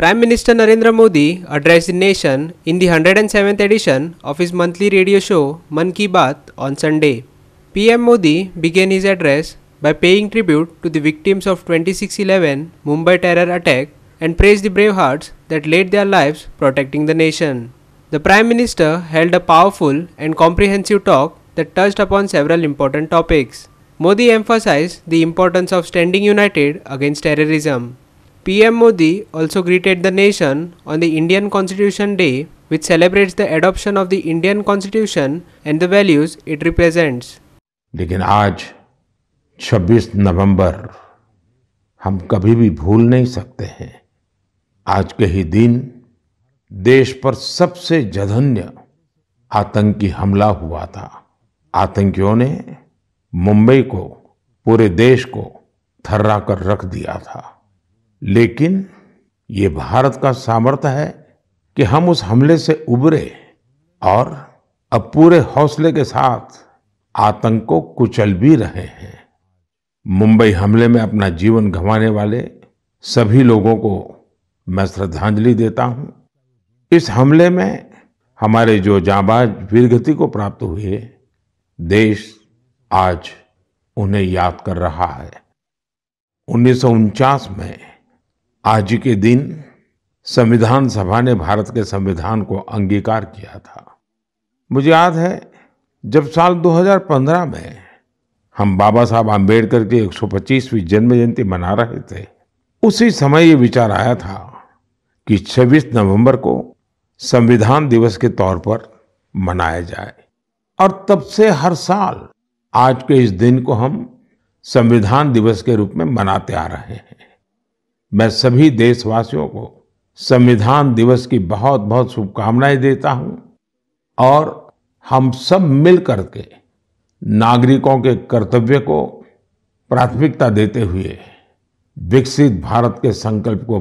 Prime Minister Narendra Modi addressed the nation in the 107th edition of his monthly radio show Man Ki Baat on Sunday. PM Modi began his address by paying tribute to the victims of 2611 Mumbai terror attack and praised the brave hearts that laid their lives protecting the nation. The Prime Minister held a powerful and comprehensive talk that touched upon several important topics. Modi emphasized the importance of standing united against terrorism. PM Modi also greeted the nation on the Indian Constitution Day, which celebrates the adoption of the Indian Constitution and the values it represents. लेकिन आज 26 नवंबर हम कभी भी भूल नहीं सकते हैं आज के ही दिन देश पर सबसे जघन्य आतंकी हमला हुआ था आतंकियों ने मुंबई को पूरे देश को थर्रा कर रख दिया था लेकिन ये भारत का सामर्थ्य है कि हम उस हमले से उबरे और अब पूरे हौसले के साथ आतंक को कुचल भी रहे हैं मुंबई हमले में अपना जीवन गंवाने वाले सभी लोगों को मैं श्रद्धांजलि देता हूं इस हमले में हमारे जो जाबाज वीरगति को प्राप्त हुए देश आज उन्हें याद कर रहा है उन्नीस में आज के दिन संविधान सभा ने भारत के संविधान को अंगीकार किया था मुझे याद है जब साल 2015 में हम बाबा साहब आम्बेडकर के 125वीं जन्म जयंती मना रहे थे उसी समय ये विचार आया था कि 26 नवंबर को संविधान दिवस के तौर पर मनाया जाए और तब से हर साल आज के इस दिन को हम संविधान दिवस के रूप में मनाते आ रहे हैं मैं सभी देशवासियों को संविधान दिवस की बहुत बहुत शुभकामनाएं देता हूं और हम सब मिल करके नागरिकों के कर्तव्य को प्राथमिकता देते हुए विकसित भारत के संकल्प को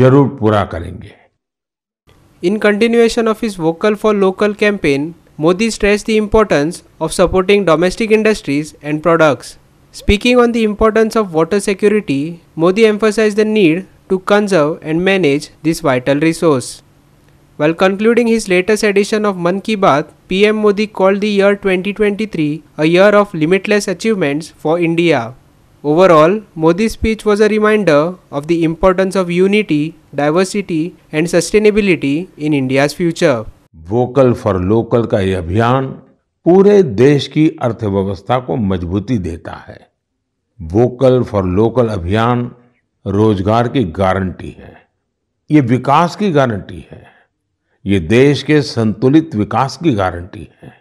जरूर पूरा करेंगे इन कंटिन्यूएशन ऑफ इस vocal for local campaign Modi stress the importance of supporting domestic industries and products Speaking on the importance of water security, Modi emphasized the need to conserve and manage this vital resource. While concluding his latest edition of Man Ki Baat, PM Modi called the year 2023 a year of limitless achievements for India. Overall, Modi's speech was a reminder of the importance of unity, diversity, and sustainability in India's future. Vocal for local ka पूरे देश की अर्थव्यवस्था को मजबूती देता है vocal for local अभियान रोजगार की गारंटी है ये विकास की गारंटी है ये देश के संतुलित विकास की गारंटी है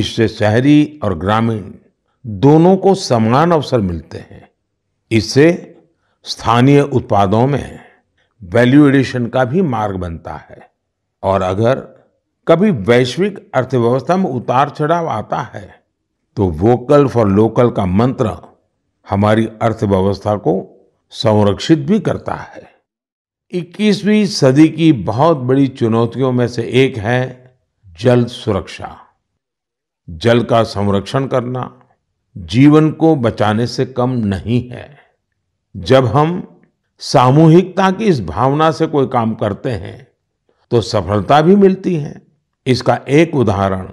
इससे शहरी और ग्रामीण दोनों को समान अवसर मिलते हैं इससे स्थानीय उत्पादों में वैल्यू एडिशन का भी मार्ग बनता है और अगर कभी वैश्विक अर्थव्यवस्था में उतार चढ़ाव आता है तो वोकल फॉर लोकल का मंत्र हमारी अर्थव्यवस्था को संरक्षित भी करता है 21वीं सदी की बहुत बड़ी चुनौतियों में से एक है जल सुरक्षा जल का संरक्षण करना जीवन को बचाने से कम नहीं है जब हम सामूहिकता की इस भावना से कोई काम करते हैं तो सफलता भी मिलती है इसका एक उदाहरण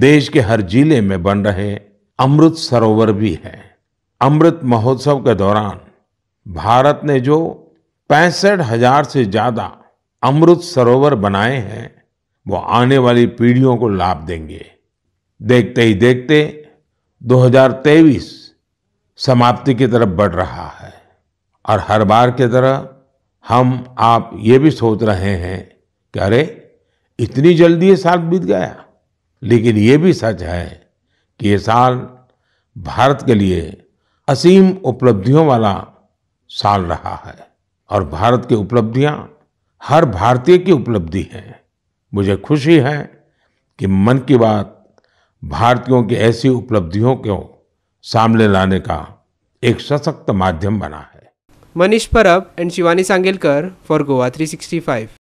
देश के हर जिले में बन रहे अमृत सरोवर भी है अमृत महोत्सव के दौरान भारत ने जो पैंसठ हजार से ज्यादा अमृत सरोवर बनाए हैं वो आने वाली पीढ़ियों को लाभ देंगे देखते ही देखते 2023 समाप्ति की तरफ बढ़ रहा है और हर बार की तरह हम आप ये भी सोच रहे हैं कि अरे इतनी जल्दी ये साल बीत गया लेकिन ये भी सच है कि ये साल भारत के लिए असीम उपलब्धियों वाला साल रहा है और भारत की उपलब्धियां हर भारतीय की उपलब्धि है मुझे खुशी है कि मन की बात भारतीयों की ऐसी उपलब्धियों को सामने लाने का एक सशक्त माध्यम बना है मनीष परब एंड शिवानी सांगेलकर फॉर गोवा 365